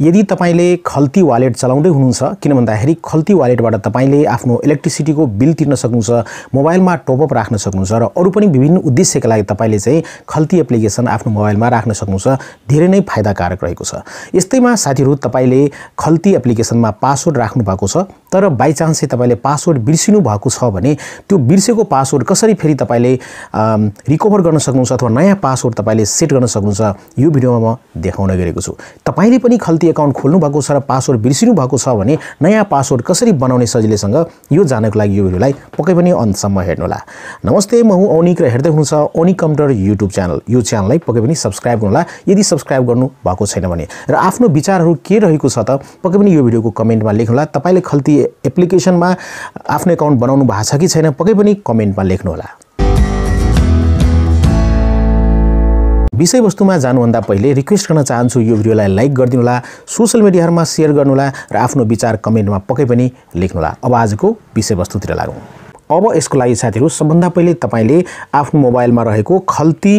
यदि तपाईँले खल्ती वालेट चलाउँदै हुनुहुन्छ किन भन्दाखेरि खल्ती वालेटबाट तपाईँले आफ्नो इलेक्ट्रिसिटीको बिल तिर्न सक्नुहुन्छ मोबाइलमा टपअप राख्न सक्नुहुन्छ र अरू पनि विभिन्न उद्देश्यका लागि तपाईँले चाहिँ खल्ती एप्लिकेसन आफ्नो मोबाइलमा राख्न सक्नुहुन्छ धेरै नै फाइदाकारक रहेको छ यस्तैमा साथीहरू तपाईँले खल्ती एप्लिकेसनमा पासवर्ड राख्नु भएको छ तर बाइचान्सै तपाईँले पासवर्ड बिर्सिनु भएको छ भने त्यो बिर्सेको पासवर्ड कसरी फेरि तपाईँले रिकभर गर्न सक्नुहुन्छ अथवा नयाँ पासवर्ड तपाईँले सेट गर्न सक्नुहुन्छ यो भिडियोमा म देखाउन गरेको छु तपाईँले पनि खल्ती एकाउन्ट खोल्नु भएको छ र पासवर्ड बिर्सिनु भएको छ भने नयाँ पासवर्ड कसरी बनाउने सजिलैसँग यो जानको लागि यो भिडियोलाई पक्कै पनि अन्तसम्म हेर्नुहोला नमस्ते म हुँ औनिक र हेर्दै हुनुहुन्छ औनिक कम्प्युटर युट्युब च्यानल यो च्यानललाई पक्कै पनि सब्सक्राइब गर्नुहोला यदि सब्सक्राइब गर्नु भएको छैन भने र आफ्नो विचारहरू के रहेको छ त पक्कै पनि यो भिडियोको कमेन्टमा लेख्नुहोला तपाईँले खल्ती एप्लिकेसनमा आफ्नो एकाउन्ट बनाउनु भएको छ कि छैन पक्कै पनि कमेन्टमा लेख्नुहोला विषयवस्तुमा जानुभन्दा पहिले रिक्वेस्ट गर्न चाहन्छु यो भिडियोलाई लाइक गरिदिनु गरिदिनुहोला सोसियल मिडियाहरूमा सेयर गर्नुहोला र आफ्नो विचार कमेन्टमा पक्कै पनि लेख्नुहोला अब आजको विषयवस्तुतिर लागौँ अब यसको लागि साथीहरू सबभन्दा पहिले तपाईँले आफ्नो मोबाइलमा रहेको खल्ती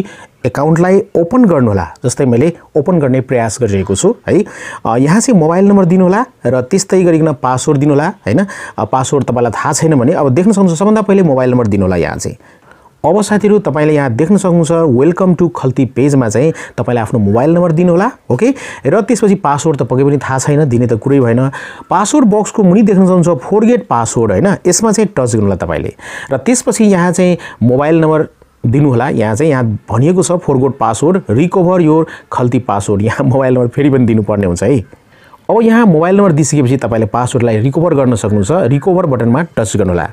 एकाउन्टलाई ओपन गर्नुहोला जस्तै मैले ओपन गर्ने प्रयास गरिरहेको छु है यहाँ चाहिँ मोबाइल नम्बर दिनुहोला र त्यस्तै गरिकन पासवर्ड दिनुहोला होइन पासवर्ड तपाईँलाई थाहा छैन भने अब देख्न सक्नुहुन्छ सबभन्दा पहिले मोबाइल नम्बर दिनुहोला यहाँ चाहिँ अब साथीहरू तपाईँले यहाँ देख्न सक्नुहुन्छ वेलकम टु खल्ती पेजमा चाहिँ तपाईँले आफ्नो मोबाइल नम्बर दिनुहोला ओके र त्यसपछि पासवर्ड त पक्कै पनि थाहा छैन दिने त कुरै भएन पासवर्ड बक्सको मुनि देख्न सक्नुहुन्छ फोर गेट पासवर्ड होइन यसमा चाहिँ टच गर्नुहोला तपाईँले र त्यसपछि यहाँ चाहिँ मोबाइल नम्बर दिनुहोला यहाँ चाहिँ यहाँ भनिएको छ forgot password recover your Khalti password यहाँ मोबाइल नम्बर फेरि पनि दिनुपर्ने हुन्छ है अब यहाँ मोबाइल नम्बर दिइसकेपछि तपाईँले पासवर्डलाई रिकभर गर्न सक्नुहुन्छ रिकभर बटनमा टच गर्नुहोला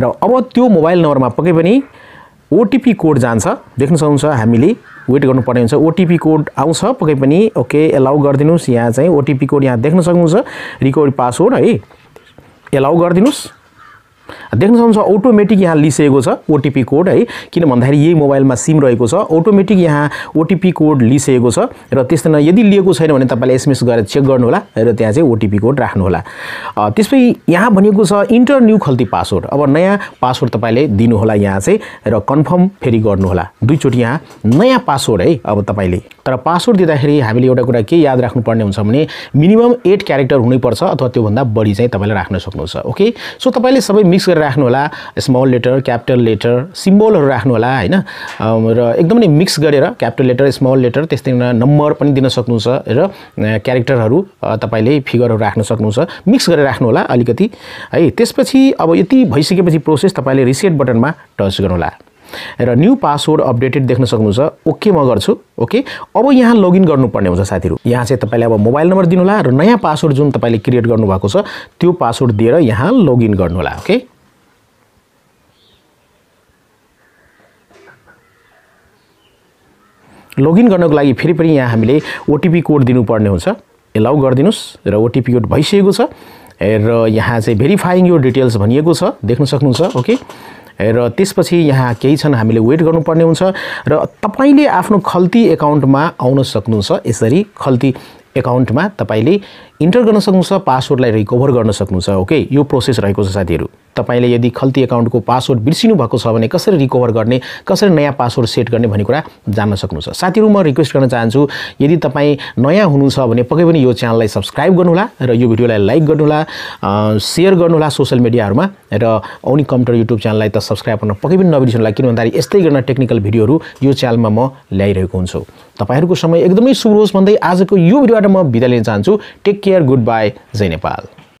र अब त्यो मोबाइल नम्बरमा पक्कै पनि ओटिपी कोड जान्छ देख्न सक्नुहुन्छ हामीले वेट गर्नुपर्ने हुन्छ ओटिपी कोड आउँछ पक्कै पनि ओके एलाउ गरिदिनुहोस् यहाँ चाहिँ ओटिपी कोड यहाँ देख्न सक्नुहुन्छ रिकभरी पासवर्ड है एलाउ गरिदिनुहोस् देख्न सक्नुहुन्छ अटोमेटिक यहाँ लिइसकेको छ ओटिपी कोड है किन भन्दाखेरि यही मोबाइलमा सिम रहेको छ अटोमेटिक यहाँ ओटिपी कोड लिइसकेको छ र त्यस्तै यदि लिएको छैन भने तपाईँले एसएमएस गरेर चेक गर्नुहोला र त्यहाँ चाहिँ ओटिपी कोड राख्नुहोला त्यसपछि यहाँ भनेको छ इन्टर न्यू खल्ती पासवर्ड अब नयाँ पासवर्ड तपाईँले दिनुहोला यहाँ चाहिँ र कन्फर्म फेरि गर्नुहोला दुईचोटि यहाँ नयाँ पासवर्ड है अब तपाईँले तर पासवर्ड दिँदाखेरि हामीले एउटा कुरा के याद राख्नुपर्ने हुन्छ भने मिनिमम एट क्यारेक्टर हुनैपर्छ अथवा त्योभन्दा बढी चाहिँ तपाईँले राख्न सक्नुहुन्छ ओके सो तपाईँले सबै मिक्स गरेर राख्नुहोला स्मल लेटर क्यापिटल लेटर सिम्बोलहरू राख्नुहोला होइन र एकदमै मिक्स गरेर क्यापिटल लेटर स्मल लेटर त्यस्तै नम्बर पनि दिन सक्नुहुन्छ र क्यारेक्टरहरू तपाईँले फिगरहरू राख्न सक्नुहुन्छ मिक्स गरेर राख्नुहोला अलिकति है त्यसपछि अब यति भइसकेपछि प्रोसेस तपाईँले रिसेट बटनमा टच गर्नुहोला र न्यू पासवर्ड अपडेटेड देख्न सक्नुहुन्छ ओके म गर्छु ओके अब यहाँ लगइन गर्नुपर्ने हुन्छ साथीहरू यहाँ चाहिँ तपाईँले अब मोबाइल नम्बर दिनुहोला र नयाँ पासवर्ड जुन तपाईँले क्रिएट गर्नुभएको छ त्यो पासवर्ड दिएर यहाँ लगइन गर्नुहोला ओके लगइन गर्नको लागि फेरि पनि यहाँ हामीले ओटिपी कोड दिनुपर्ने हुन्छ एलाउ गरिदिनुहोस् र ओटिपी कोड भइसकेको छ र यहाँ चाहिँ भेरिफाइङ यो डिटेल्स भनिएको छ देख्न सक्नुहुन्छ ओके र त्यसपछि यहाँ केही छन् हामीले वेट गर्नुपर्ने हुन्छ र तपाईँले आफ्नो खल्ती एकाउन्टमा आउन सक्नुहुन्छ यसरी खल्ती एकाउन्टमा तपाईँले इन्टर गर्न सक्नुहुन्छ पासवर्डलाई रिकभर गर्न सक्नुहुन्छ ओके यो प्रोसेस रहेको छ साथीहरू तपाईँले यदि खल्ती एकाउन्टको पासवर्ड बिर्सिनु भएको छ भने कसरी रिकभर गर्ने कसरी नयाँ पासवर्ड सेट गर्ने भन्ने कुरा जान्न सक्नुहुन्छ साथीहरू म रिक्वेस्ट गर्न चाहन्छु यदि तपाईँ नयाँ हुनुहुन्छ भने पक्कै पनि यो च्यानललाई सब्सक्राइब गर्नुहोला र यो भिडियोलाई लाइक गर्नुहोला सेयर गर्नुहोला सोसियल मिडियाहरूमा र औनी कम्प्युटर युट्युब च्यानललाई त सब्सक्राइब गर्न पक्कै पनि नबिर्सनुहोला किन भन्दाखेरि यस्तै गर्न टेक्निकल भिडियोहरू यो च्यानलमा म ल्याइरहेको हुन्छु तपाईँहरूको समय एकदमै सुरु होस् भन्दै आजको यो भिडियोबाट म बिदा लिन चाहन्छु take care take care good bye जय नेपाल